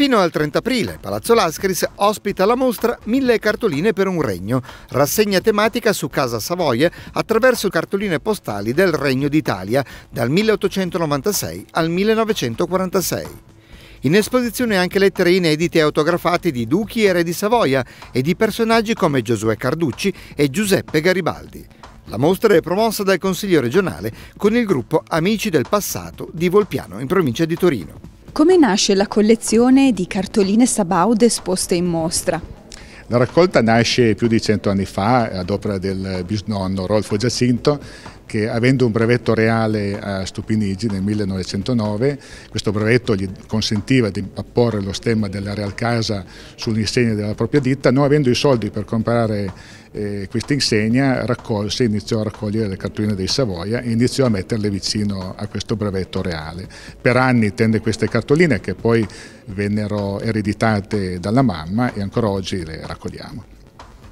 Fino al 30 aprile Palazzo Lascaris ospita la mostra Mille cartoline per un regno, rassegna tematica su Casa Savoia attraverso cartoline postali del Regno d'Italia dal 1896 al 1946. In esposizione anche lettere inedite e autografate di duchi e re di Savoia e di personaggi come Giosuè Carducci e Giuseppe Garibaldi. La mostra è promossa dal Consiglio regionale con il gruppo Amici del Passato di Volpiano in provincia di Torino. Come nasce la collezione di cartoline sabaude esposte in mostra? La raccolta nasce più di cento anni fa ad opera del bisnonno Rolfo Giacinto che avendo un brevetto reale a Stupinigi nel 1909, questo brevetto gli consentiva di apporre lo stemma della Real Casa sull'insegna della propria ditta, non avendo i soldi per comprare eh, questa insegna, raccolse, iniziò a raccogliere le cartoline dei Savoia e iniziò a metterle vicino a questo brevetto reale. Per anni tende queste cartoline che poi vennero ereditate dalla mamma e ancora oggi le raccogliamo.